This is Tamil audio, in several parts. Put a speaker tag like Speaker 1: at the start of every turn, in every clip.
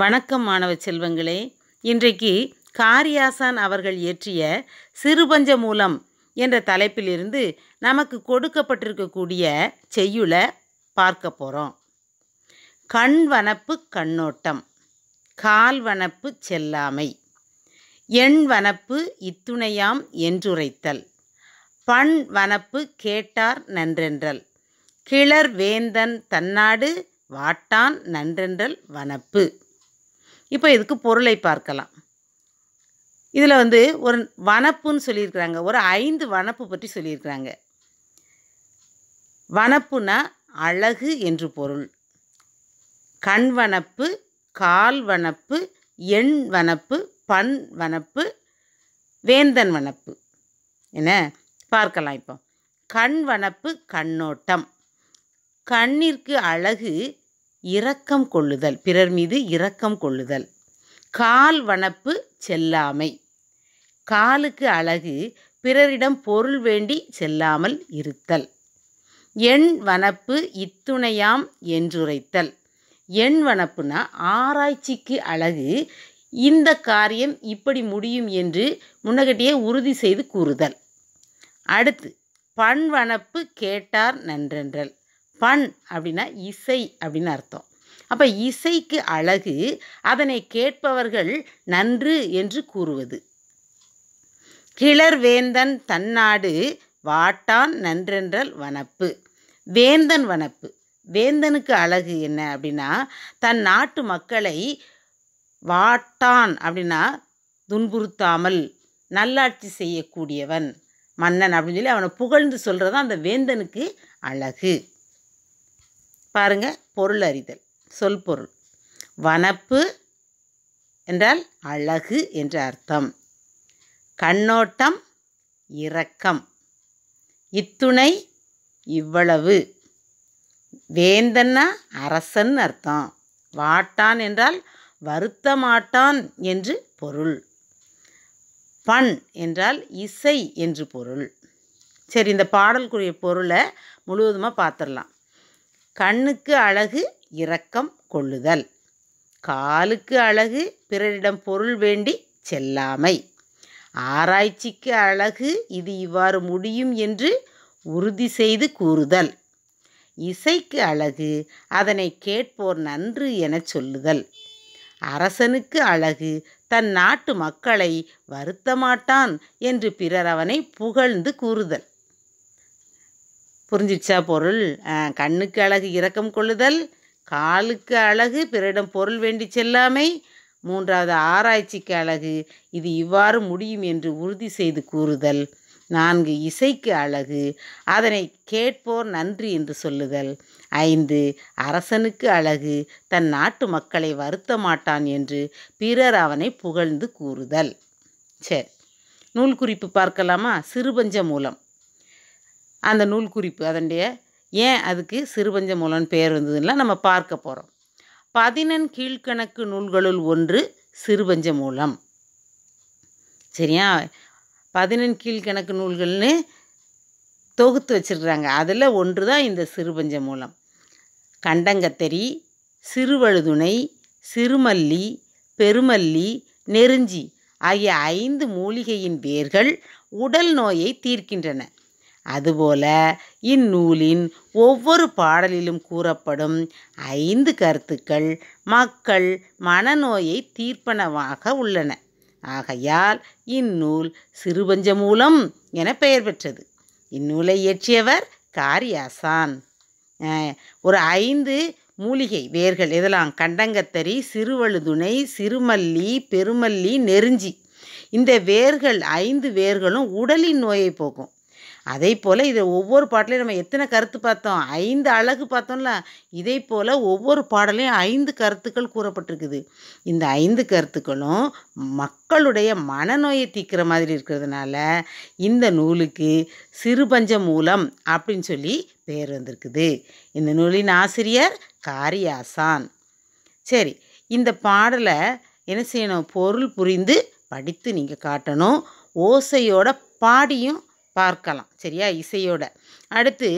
Speaker 1: வணக்கம் மாணவ செல்வங்களே இன்றைக்கு காரியாசான் அவர்கள் இயற்றிய சிறுபஞ்ச மூலம் என்ற தலைப்பிலிருந்து நமக்கு கொடுக்கப்பட்டிருக்கக்கூடிய செய்யுளை பார்க்க போகிறோம் கண் வனப்பு கண்ணோட்டம் கால் வனப்பு செல்லாமை எண் வனப்பு இத்துணையாம் என்றுரைத்தல் பண் வனப்பு கேட்டார் நன்றென்றல் கிளர் வேந்தன் தன்னாடு வாட்டான் நன்றென்றல் வனப்பு இப்போ இதுக்கு பொருளை பார்க்கலாம் இதில் வந்து ஒரு வனப்புன்னு சொல்லியிருக்கிறாங்க ஒரு ஐந்து வனப்பு பற்றி சொல்லியிருக்கிறாங்க வனப்புனா அழகு என்று பொருள் கண் வனப்பு கால் வனப்பு எண் வனப்பு பண் வனப்பு வேந்தன் வனப்பு என்ன பார்க்கலாம் இப்போ கண் வனப்பு கண்ணோட்டம் கண்ணிற்கு அழகு இரக்கம் கொள்ளுதல் பிறர் மீது இரக்கம் கொள்ளுதல் கால் வனப்பு செல்லாமை காலுக்கு அழகு பிறரிடம் பொருள் வேண்டி செல்லாமல் இருத்தல் எண் வனப்பு இத்துணையாம் என்றுரைத்தல் எண் வனப்புனா ஆராய்ச்சிக்கு அழகு இந்த காரியம் இப்படி முடியும் என்று முன்னகட்டியே உறுதி செய்து கூறுதல் அடுத்து பண்வனப்பு கேட்டார் நன்றென்றல் பண் அப்படின்னா இசை அப்படின்னு அர்த்தம் அப்போ இசைக்கு அழகு அதனை கேட்பவர்கள் நன்று என்று கூறுவது கிளர்வேந்தன் தன்னாடு வாட்டான் நன்றென்றல் வனப்பு வேந்தன் வனப்பு வேந்தனுக்கு அழகு என்ன அப்படின்னா தன் நாட்டு மக்களை வாட்டான் அப்படின்னா துன்புறுத்தாமல் நல்லாட்சி செய்யக்கூடியவன் மன்னன் அப்படின்னு சொல்லி அவனை புகழ்ந்து சொல்கிறது அந்த வேந்தனுக்கு அழகு பாருங்கள் பொருள் அறிதல் சொல் பொருள் வனப்பு என்றால் அழகு என்ற அர்த்தம் கண்ணோட்டம் இரக்கம் இத்துணை இவ்வளவு வேந்தன்னா அரசன் அர்த்தம் வாட்டான் என்றால் வருத்தமாட்டான் என்று பொருள் பண் என்றால் இசை என்று பொருள் சரி இந்த பாடல்குரிய பொருளை முழுவதுமாக பார்த்துடலாம் கண்ணுக்கு அழகு இரக்கம் கொள்ளுதல் காலுக்கு அழகு பிறரிடம் பொருள் வேண்டி செல்லாமை ஆராய்ச்சிக்கு அழகு இது இவ்வாறு முடியும் என்று உறுதி செய்து கூறுதல் இசைக்கு அழகு அதனை கேட்போர் நன்று எனச் சொல்லுதல் அரசனுக்கு அழகு தன் நாட்டு மக்களை வருத்தமாட்டான் என்று பிறர் அவனை புகழ்ந்து கூறுதல் புரிஞ்சிச்சா பொருள் கண்ணுக்கு அழகு இரக்கம் கொள்ளுதல் காலுக்கு அழகு பிறரிடம் பொருள் வேண்டி செல்லாமை மூன்றாவது ஆராய்ச்சிக்கு அழகு இது இவ்வாறு முடியும் என்று உறுதி செய்து கூறுதல் நான்கு இசைக்கு அழகு அதனை கேட்போர் நன்றி என்று சொல்லுதல் ஐந்து அரசனுக்கு அழகு தன் நாட்டு மக்களை வருத்த மாட்டான் என்று பிறர் அவனை புகழ்ந்து கூறுதல் சரி நூல் குறிப்பு பார்க்கலாமா சிறுபஞ்ச மூலம் அந்த நூல் குறிப்பு அதனுடைய ஏன் அதுக்கு சிறுபஞ்ச மூலம்னு பெயர் வந்ததுலாம் நம்ம பார்க்க போகிறோம் பதினெண் கீழ்கணக்கு நூல்களுள் ஒன்று சிறுபஞ்ச மூலம் சரியா பதினெண் கீழ்கணக்கு நூல்கள்னு தொகுத்து வச்சுருக்குறாங்க அதில் ஒன்று தான் இந்த சிறுபஞ்ச மூலம் கண்டங்கத்தரி சிறுவழுதுணை சிறுமல்லி பெருமல்லி நெருஞ்சி ஆகிய ஐந்து மூலிகையின் வேர்கள் உடல் நோயை தீர்க்கின்றன அதுபோல இந்நூலின் ஒவ்வொரு பாடலிலும் கூறப்படும் ஐந்து கருத்துக்கள் மக்கள் மனநோயை தீர்ப்பனவாக உள்ளன ஆகையால் இந்நூல் மூலம் என பெயர் பெற்றது இந்நூலை இயற்றியவர் காரியாசான் ஒரு ஐந்து மூலிகை வேர்கள் இதெல்லாம் கண்டங்கத்தரி சிறுவழுதுணை சிறுமல்லி பெருமல்லி நெருஞ்சி இந்த வேர்கள் ஐந்து வேர்களும் உடலின் நோயை போக்கும் அதே போல் இதை ஒவ்வொரு பாட்டிலையும் நம்ம எத்தனை கருத்து பார்த்தோம் ஐந்து அழகு பார்த்தோம்ல இதே போல் ஒவ்வொரு பாடலையும் ஐந்து கருத்துக்கள் கூறப்பட்டிருக்குது இந்த ஐந்து கருத்துக்களும் மக்களுடைய மனநோயை தீக்கிற மாதிரி இருக்கிறதுனால இந்த நூலுக்கு சிறுபஞ்ச மூலம் அப்படின்னு சொல்லி பெயர் வந்திருக்குது இந்த நூலின் ஆசிரியர் காரியாசான் சரி இந்த பாடலை என்ன செய்யணும் பொருள் புரிந்து படித்து நீங்கள் காட்டணும் ஓசையோட பாடியும் பார்க்கலாம் சரியா இசையோட அடுத்து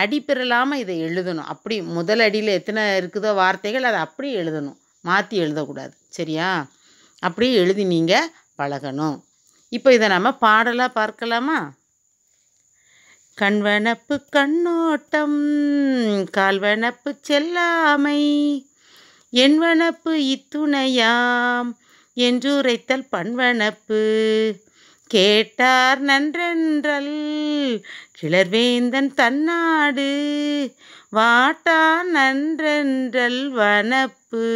Speaker 1: அடிப்பிரலாமல் இதை எழுதணும் அப்படி முதல் அடியில் எத்தனை இருக்குதோ வார்த்தைகள் அதை அப்படியே எழுதணும் மாற்றி எழுதக்கூடாது சரியா அப்படியே எழுதி நீங்கள் பழகணும் இப்போ இதை நம்ம பாடலாக பார்க்கலாமா கண்வனப்பு கண்ணோட்டம் கால்வனப்பு செல்லாமை எண்வனப்பு இத்துணையாம் என்றுரைத்தல் பண்வனப்பு கேட்டார் நன்றென்றல் கிளர்வேந்தன் தன்னாடு வாட்டா நன்றென்றல் வனப்பு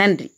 Speaker 1: நன்றி